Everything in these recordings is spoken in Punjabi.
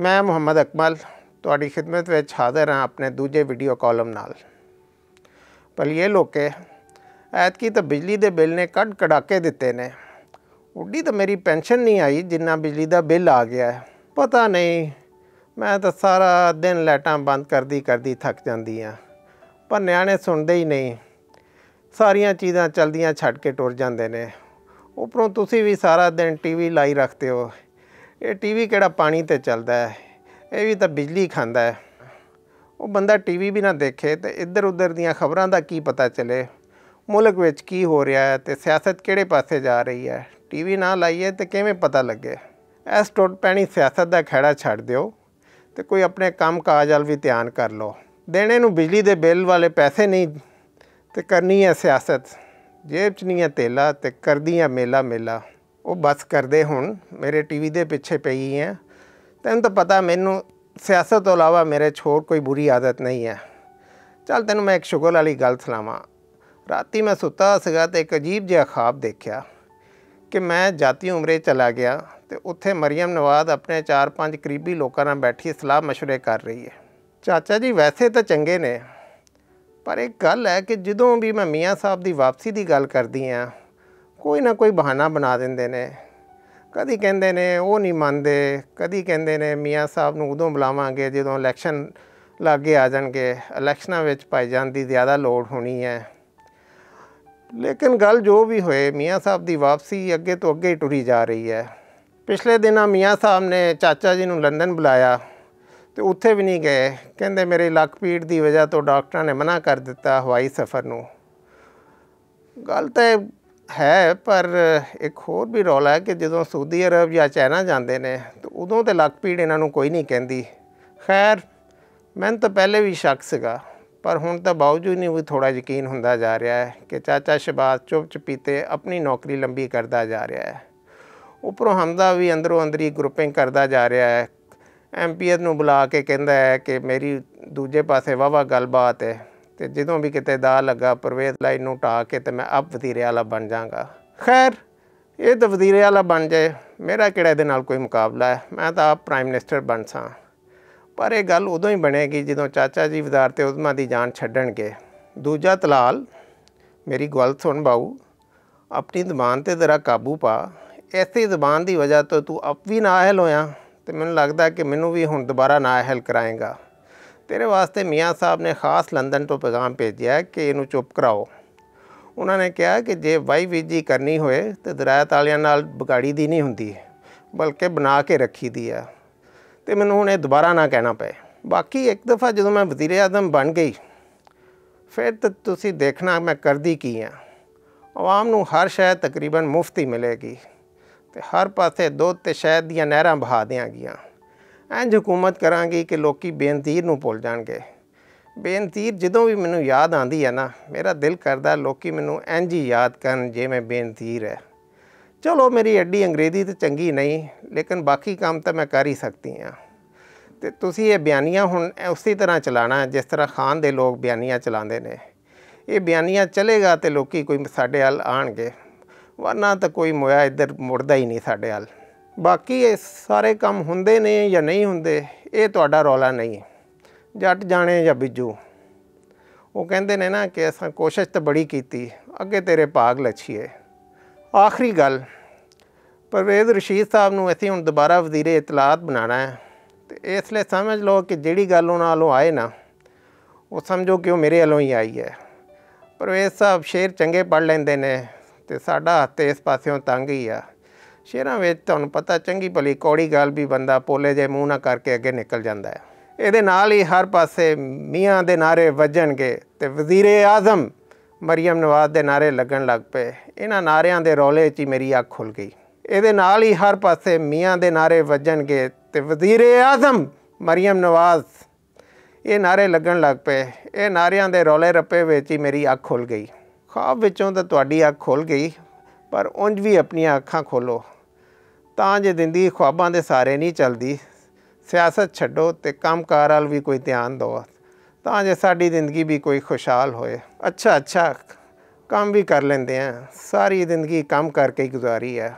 ਮੈਂ ਮੁਹੰਮਦ ਅਕਮਲ ਤੁਹਾਡੀ ਖidmat ਵਿੱਚ ਹਾਜ਼ਰ ਹਾਂ ਆਪਣੇ ਦੂਜੇ ਵੀਡੀਓ ਕਾਲਮ ਨਾਲ ਭਲੀਏ ਲੋਕੇ ਕੀ ਤਾਂ ਬਿਜਲੀ ਦੇ ਬਿੱਲ ਨੇ ਕੱਢ ਕੜਾਕੇ ਦਿੱਤੇ ਨੇ ਉੱਡੀ ਤਾਂ ਮੇਰੀ ਪੈਨਸ਼ਨ ਨਹੀਂ ਆਈ ਜਿੰਨਾ ਬਿਜਲੀ ਦਾ ਬਿੱਲ ਆ ਗਿਆ ਹੈ ਪਤਾ ਨਹੀਂ ਮੈਂ ਤਾਂ ਸਾਰਾ ਦਿਨ ਲਾਈਟਾਂ ਬੰਦ ਕਰਦੀ ਕਰਦੀ ਥੱਕ ਜਾਂਦੀ ਆ ਪਰ ਨਿਆਣੇ ਸੁਣਦੇ ਹੀ ਨਹੀਂ ਸਾਰੀਆਂ ਚੀਜ਼ਾਂ ਚਲਦੀਆਂ ਛੱਡ ਕੇ ਟੁਰ ਜਾਂਦੇ ਨੇ ਉਪਰੋਂ ਤੁਸੀਂ ਵੀ ਸਾਰਾ ਦਿਨ ਟੀਵੀ ਲਾਈ ਰੱਖਦੇ ਹੋ ਇਹ ਟੀਵੀ ਕਿਹੜਾ ਪਾਣੀ ਤੇ ਚੱਲਦਾ ਹੈ ਇਹ ਵੀ ਤਾਂ ਬਿਜਲੀ ਖਾਂਦਾ ਹੈ ਉਹ ਬੰਦਾ ਟੀਵੀ ਵੀ ਨਾ ਦੇਖੇ ਤੇ ਇੱਧਰ ਉੱਧਰ ਦੀਆਂ ਖਬਰਾਂ ਦਾ ਕੀ ਪਤਾ ਚੱਲੇ ਮੁਲਕ ਵਿੱਚ ਕੀ ਹੋ ਰਿਹਾ ਹੈ ਤੇ ਸਿਆਸਤ ਕਿਹੜੇ ਪਾਸੇ ਜਾ ਰਹੀ ਹੈ ਟੀਵੀ ਨਾ ਲਾਈਏ ਤੇ ਕਿਵੇਂ ਪਤਾ ਲੱਗੇ ਐਸ ਟੁੱਟ ਪੈਣੀ ਸਿਆਸਤ ਦਾ ਖੜਾ ਛੱਡ ਦਿਓ ਤੇ ਕੋਈ ਆਪਣੇ ਕੰਮ ਕਾਜ ਵੱਲ ਵੀ ਧਿਆਨ ਕਰ ਲਓ ਦੇਣੇ ਨੂੰ ਬਿਜਲੀ ਦੇ ਬਿੱਲ ਵਾਲੇ ਪੈਸੇ ਨਹੀਂ ਤੇ ਕਰਨੀ ਹੈ ਸਿਆਸਤ ਜੇਬ 'ਚ ਨਹੀਂ ਹੈ ਤੇਲਾ ਤੇ ਕਰਦੀ ਹੈ ਮੇਲਾ ਮੇਲਾ ਉਹ ਬਸ ਕਰਦੇ ਹੁਣ ਮੇਰੇ ਟੀਵੀ ਦੇ ਪਿੱਛੇ ਪਈ ਹੈ ਤੈਨੂੰ ਤਾਂ ਪਤਾ ਮੈਨੂੰ ਸਿਆਸਤ ਤੋਂ ਇਲਾਵਾ ਮੇਰੇ ਛੋੜ ਕੋਈ ਬੁਰੀ ਆਦਤ ਨਹੀਂ ਹੈ ਚੱਲ ਤੈਨੂੰ ਮੈਂ ਇੱਕ ਸ਼ੁਗਰ ਵਾਲੀ ਗੱਲ ਸੁਣਾਵਾਂ ਰਾਤੀ ਮੈਂ ਸੁੱਤਾ ਸੀਗਾ ਤੇ ਇੱਕ ਅਜੀਬ ਜਿਹਾ ਖਾਬ ਦੇਖਿਆ ਕਿ ਮੈਂ ਜਾਤੀ ਉਮਰੇ ਚਲਾ ਗਿਆ ਤੇ ਉੱਥੇ ਮਰੀਮ ਨਵਾਦ ਆਪਣੇ 4-5 ਕਰੀਬੀ ਲੋਕਾਂ ਨਾਲ ਬੈਠੀ ਸਲਾਹ مشورے ਕਰ ਰਹੀ ਹੈ ਚਾਚਾ ਜੀ ਵੈਸੇ ਤਾਂ ਚੰਗੇ ਨੇ ਪਰ ਇੱਕ ਗੱਲ ਹੈ ਕਿ ਜਦੋਂ ਵੀ ਮੈਂ ਮੀਆਂ ਸਾਹਿਬ ਦੀ ਵਾਪਸੀ ਦੀ ਗੱਲ ਕਰਦੀ ਆਂ ਕੋਈ ਨਾ ਕੋਈ ਬਹਾਨਾ ਬਣਾ ਦਿੰਦੇ ਨੇ ਕਦੀ ਕਹਿੰਦੇ ਨੇ ਉਹ ਨਹੀਂ ਮੰਨਦੇ ਕਦੀ ਕਹਿੰਦੇ ਨੇ ਮੀਆਂ ਸਾਹਿਬ ਨੂੰ ਉਦੋਂ ਬੁਲਾਵਾਂਗੇ ਜਦੋਂ ਇਲੈਕਸ਼ਨ ਲਾਗੇ ਆ ਜਾਣਗੇ ਇਲੈਕਸ਼ਨਾਂ ਵਿੱਚ ਪਾਈ ਜਾਂਦੀ ਜ਼ਿਆਦਾ ਲੋੜ ਹੋਣੀ ਹੈ ਲੇਕਿਨ ਗੱਲ ਜੋ ਵੀ ਹੋਏ ਮੀਆਂ ਸਾਹਿਬ ਦੀ ਵਾਪਸੀ ਅੱਗੇ ਤੋਂ ਅੱਗੇ ਟੁਰੀ ਜਾ ਰਹੀ ਹੈ ਪਿਛਲੇ ਦਿਨਾਂ ਮੀਆਂ ਸਾਹਿਬ ਨੇ ਚਾਚਾ ਜੀ ਨੂੰ ਲੰਡਨ ਬੁਲਾਇਆ ਤੇ ਉੱਥੇ ਵੀ ਨਹੀਂ ਗਏ ਕਹਿੰਦੇ ਮੇਰੇ ਲੱਕ ਪੀੜ ਦੀ ਵਜ੍ਹਾ ਤੋਂ ਡਾਕਟਰਾਂ ਨੇ ਮਨਾ ਕਰ ਦਿੱਤਾ ਹਵਾਈ ਸਫ਼ਰ ਨੂੰ ਗੱਲ ਤਾਂ ਹੈ ਪਰ ਇੱਕ ਹੋਰ ਵੀ ਰੋਲ ਹੈ ਕਿ ਜਦੋਂ ਸਾਊਦੀ ਅਰਬ ਜਾਂ ਚਾਈਨਾ ਜਾਂਦੇ ਨੇ ਤਾਂ ਉਦੋਂ ਤੇ ਲੱਕ ਪੀੜ ਇਹਨਾਂ ਨੂੰ ਕੋਈ ਨਹੀਂ ਕਹਿੰਦੀ ਖੈਰ ਮੈਂ ਤਾਂ ਪਹਿਲੇ ਵੀ ਸ਼ੱਕ ਸੀਗਾ ਪਰ ਹੁਣ ਤਾਂ ਬਾਵਜੂਦ ਨਹੀਂ ਵੀ ਥੋੜਾ ਯਕੀਨ ਹੁੰਦਾ ਜਾ ਰਿਹਾ ਹੈ ਕਿ ਚਾਚਾ ਸ਼ਬਾਦ ਚੁੱਪ ਚਪੀਤੇ ਆਪਣੀ ਨੌਕਰੀ ਲੰਬੀ ਕਰਦਾ ਜਾ ਰਿਹਾ ਹੈ ਉਪਰੋਂ ਹਮਦਾ ਵੀ ਅੰਦਰੋਂ ਅੰਦਰੀ ਗਰੁੱਪਿੰਗ ਕਰਦਾ ਜਾ ਰਿਹਾ ਹੈ ਐਮਪੀਅਰ ਨੂੰ ਬੁਲਾ ਕੇ ਕਹਿੰਦਾ ਹੈ ਕਿ ਮੇਰੀ ਦੂਜੇ ਪਾਸੇ ਵਾਵਾ ਗੱਲਬਾਤ ਹੈ ਤੇ ਜਦੋਂ ਵੀ ਕਿਤੇ ਦਾ ਲੱਗਾ ਪ੍ਰਵੇਦ ਲਾਈਨ ਨੂੰ ਟਾ ਕੇ ਤੇ ਮੈਂ ਆਪ ਵਧੀਰੇ ਵਾਲਾ ਬਣ ਜਾਗਾ ਖੈਰ ਇਹ ਤਾਂ ਵਧੀਰੇ ਵਾਲਾ ਬਣ ਜਾਏ ਮੇਰਾ ਕਿਹੜਾ ਇਹਦੇ ਨਾਲ ਕੋਈ ਮੁਕਾਬਲਾ ਹੈ ਮੈਂ ਤਾਂ ਆਪ ਪ੍ਰਾਈਮ ਮਿਨਿਸਟਰ ਬਣ ਸਾਂ ਪਰ ਇਹ ਗੱਲ ਉਦੋਂ ਹੀ ਬਣੇਗੀ ਜਦੋਂ ਚਾਚਾ ਜੀ ਵਜ਼ਾਰਤ ਉਦਮਾ ਦੀ ਜਾਨ ਛੱਡਣਗੇ ਦੂਜਾ ਤਲਾਲ ਮੇਰੀ ਗੱਲ ਸੁਣ ਬਾਊ ਆਪਣੀ ਜ਼ਬਾਨ ਤੇ ਜ਼ਰਾ ਕਾਬੂ ਪਾ ਐਸੀ ਜ਼ਬਾਨ ਦੀ ਵਜ੍ਹਾ ਤੋਂ ਤੂੰ ਆਪ ਵੀ ਨਾ ਹਲ ਹੋਇਆ ਤੇ ਮੈਨੂੰ ਲੱਗਦਾ ਕਿ ਮੈਨੂੰ ਵੀ ਹੁਣ ਦੁਬਾਰਾ ਨਾ ਹਲ ਕਰਾਏਗਾ ਤੇਰੇ ਵਾਸਤੇ ਮੀਆਂ ਸਾਹਿਬ ਨੇ ਖਾਸ ਲੰਡਨ ਤੋਂ ਪੈਗਾਮ ਭੇਜਿਆ ਕਿ ਇਹਨੂੰ ਚੁੱਪ ਕਰਾਓ ਉਹਨਾਂ ਨੇ ਕਿਹਾ ਕਿ ਜੇ ਵਾਈ ਵੀਜੀ ਕਰਨੀ ਹੋਏ ਤੇ ਦਰਾਇਤ ਵਾਲਿਆਂ ਨਾਲ ਬਗਾੜੀ ਦੀ ਨਹੀਂ ਹੁੰਦੀ ਬਲਕਿ ਬਣਾ ਕੇ ਰੱਖੀ ਦੀ ਆ ਤੇ ਮੈਨੂੰ ਹੁਣ ਇਹ ਦੁਬਾਰਾ ਨਾ ਕਹਿਣਾ ਪਏ ਬਾਕੀ ਇੱਕ ਦਫਾ ਜਦੋਂ ਮੈਂ ਵਜ਼ੀਰ ਆਜ਼ਮ ਬਣ ਗਈ ਫਿਰ ਤੁਸੀਂ ਦੇਖਣਾ ਮੈਂ ਕਰਦੀ ਕੀ ਆ ਆਵਾਮ ਨੂੰ ਹਰ ਸ਼ਾਇਦ ਤਕਰੀਬਨ ਮੁਫਤੀ ਮਿਲੇਗੀ ਤੇ ਹਰ ਪਾਸੇ ਦੁੱਧ ਤੇ ਸ਼ਹਿਦ ਦੀਆਂ ਨਹਿਰਾਂ ਬਹਾ ਦਿਆਂਗੀਆਂ ਇੰਜ ਹਕੂਮਤ ਕਰਾਂਗੀ ਕਿ ਲੋਕੀ ਬੇਨਤੀਰ ਨੂੰ ਭੁੱਲ ਜਾਣਗੇ ਬੇਨਤੀਰ ਜਦੋਂ ਵੀ ਮੈਨੂੰ ਯਾਦ ਆਂਦੀ ਹੈ ਨਾ ਮੇਰਾ ਦਿਲ ਕਰਦਾ ਲੋਕੀ ਮੈਨੂੰ ਇੰਜ ਹੀ ਯਾਦ ਕਰਨ ਜੇ ਮੈਂ ਬੇਨਤੀਰ ਹੈ ਚਲੋ ਮੇਰੀ ਐਡੀ ਅੰਗਰੇਜ਼ੀ ਤੇ ਚੰਗੀ ਨਹੀਂ ਲੇਕਿਨ ਬਾਕੀ ਕੰਮ ਤਾਂ ਮੈਂ ਕਰ ਹੀ ਸਕਦੀ ਹਾਂ ਤੇ ਤੁਸੀਂ ਇਹ ਬਿਆਨੀਆਂ ਹੁਣ ਉਸੇ ਤਰ੍ਹਾਂ ਚਲਾਣਾ ਜਿਸ ਤਰ੍ਹਾਂ ਖਾਨ ਦੇ ਲੋਕ ਬਿਆਨੀਆਂ ਚਲਾਉਂਦੇ ਨੇ ਇਹ ਬਿਆਨੀਆਂ ਚਲੇਗਾ ਤੇ ਲੋਕੀ ਕੋਈ ਸਾਡੇ ਹਾਲ ਆਣਗੇ ਵਰਨਾ ਤਾਂ ਕੋਈ ਮੋਇਆ ਇੱਧਰ ਮੁੜਦਾ ਹੀ ਨਹੀਂ ਸਾਡੇ ਹਾਲ ਬਾਕੀ ਇਹ ਸਾਰੇ ਕੰਮ ਹੁੰਦੇ ਨੇ ਜਾਂ ਨਹੀਂ ਹੁੰਦੇ ਇਹ ਤੁਹਾਡਾ ਰੋਲਾ ਨਹੀਂ ਜੱਟ ਜਾਣੇ ਜਾਂ ਬਿੱਜੂ ਉਹ ਕਹਿੰਦੇ ਨੇ ਨਾ ਕਿ ਅਸਾਂ ਕੋਸ਼ਿਸ਼ ਤਾਂ ਬੜੀ ਕੀਤੀ ਅੱਗੇ ਤੇਰੇ ਭਾਗ ਲੱਛੀਏ ਆਖਰੀ ਗੱਲ ਪਰਵੇਜ਼ ਰਸ਼ੀਦ ਸਾਹਿਬ ਨੂੰ ਅਸੀਂ ਹੁਣ ਦੁਬਾਰਾ ਵਜ਼ੀਰੇ ਇਤਲਾਤ ਬਣਾਣਾ ਹੈ ਤੇ ਇਸ ਲਈ ਸਮਝ ਲਓ ਕਿ ਜਿਹੜੀ ਗੱਲ ਉਹਨਾਂ ਨਾਲੋਂ ਆਏ ਨਾ ਉਹ ਸਮਝੋ ਕਿ ਉਹ ਮੇਰੇ ਵੱਲੋਂ ਹੀ ਆਈ ਹੈ ਪਰਵੇਜ਼ ਸਾਹਿਬ ਸ਼ੇਰ ਚੰਗੇ ਪੜ ਲੈਂਦੇ ਨੇ ਤੇ ਸਾਡਾ ਹੱਥ ਇਸ ਪਾਸਿਓਂ ਤੰਗ ਹੀ ਆ ਸ਼ੇਰਾਂ ਵਿੱਚ ਤੁਹਾਨੂੰ ਪਤਾ ਚੰਗੀ ਭਲੀ ਕੋੜੀ ਗੱਲ ਵੀ ਬੰਦਾ ਪੋਲੇ ਜੇ ਮੂੰਹ ਨਾ ਕਰਕੇ ਅੱਗੇ ਨਿਕਲ ਜਾਂਦਾ ਹੈ ਇਹਦੇ ਨਾਲ ਹੀ ਹਰ ਪਾਸੇ ਮੀਆਂ ਦੇ ਨਾਰੇ ਵੱਜਣਗੇ ਤੇ ਵਜ਼ੀਰ ਆਜ਼ਮ ਮਰੀਮ ਨਵਾਜ਼ ਦੇ ਨਾਰੇ ਲੱਗਣ ਲੱਗ ਪਏ ਇਹਨਾਂ ਨਾਰਿਆਂ ਦੇ ਰੌਲੇ 'ਚ ਹੀ ਮੇਰੀ ਅੱਖ ਖੁੱਲ ਗਈ ਇਹਦੇ ਨਾਲ ਹੀ ਹਰ ਪਾਸੇ ਮੀਆਂ ਦੇ ਨਾਰੇ ਵੱਜਣਗੇ ਤੇ ਵਜ਼ੀਰ ਆਜ਼ਮ ਮਰੀਮ ਨਵਾਜ਼ ਇਹ ਨਾਰੇ ਲੱਗਣ ਲੱਗ ਪਏ ਇਹ ਨਾਰਿਆਂ ਦੇ ਰੌਲੇ ਰੱਪੇ ਵਿੱਚ ਹੀ ਮੇਰੀ ਅੱਖ ਖੁੱਲ ਗਈ ਖਾਬ ਵਿੱਚੋਂ ਤਾਂ ਤੁਹਾਡੀ ਅੱਖ ਖੁੱਲ ਗਈ ਪਰ ਉਂਝ ਵੀ ਆਪਣੀਆਂ ਅੱਖਾਂ ਖੋਲੋ ਤਾਂ ਜੇ ਦਿੰਦੀ ਖੁਆਬਾਂ ਦੇ ਸਾਰੇ ਨਹੀਂ ਚਲਦੀ ਸਿਆਸਤ ਛੱਡੋ ਤੇ ਕੰਮਕਾਰ ਵਾਲ ਵੀ ਕੋਈ ਧਿਆਨ ਦਿਓ ਤਾਂ ਜੇ ਸਾਡੀ ਜ਼ਿੰਦਗੀ ਵੀ ਕੋਈ ਖੁਸ਼ਹਾਲ ਹੋਏ ਅੱਛਾ ਅੱਛਾ ਕੰਮ ਵੀ ਕਰ ਲੈਂਦੇ ਆ ਸਾਰੀ ਜ਼ਿੰਦਗੀ ਕੰਮ ਕਰਕੇ ਹੀ ਗੁਜ਼ਾਰੀ ਆ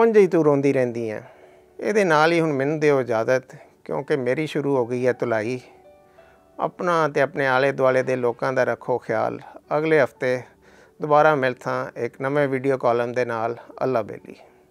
ਉੰਜ ਹੀ ਤੂੰ ਰੋਂਦੀ ਰਹਿੰਦੀ ਆ ਇਹਦੇ ਨਾਲ ਹੀ ਹੁਣ ਮੈਨੂੰ ਦਿਓ ਇਜਾਜ਼ਤ ਕਿਉਂਕਿ ਮੇਰੀ ਸ਼ੁਰੂ ਹੋ ਗਈ ਹੈ ਤੁਲਾਈ ਆਪਣਾ ਤੇ ਆਪਣੇ ਆਲੇ ਦੁਆਲੇ ਦੇ ਲੋਕਾਂ ਦਾ ਰੱਖੋ ਖਿਆਲ ਅਗਲੇ ਹਫਤੇ ਦੁਬਾਰਾ ਮਿਲਥਾਂ ਇੱਕ ਨਵੇਂ ਵੀਡੀਓ ਕਾਲਮ ਦੇ ਨਾਲ ਅੱਲਾ ਬੇਲੀ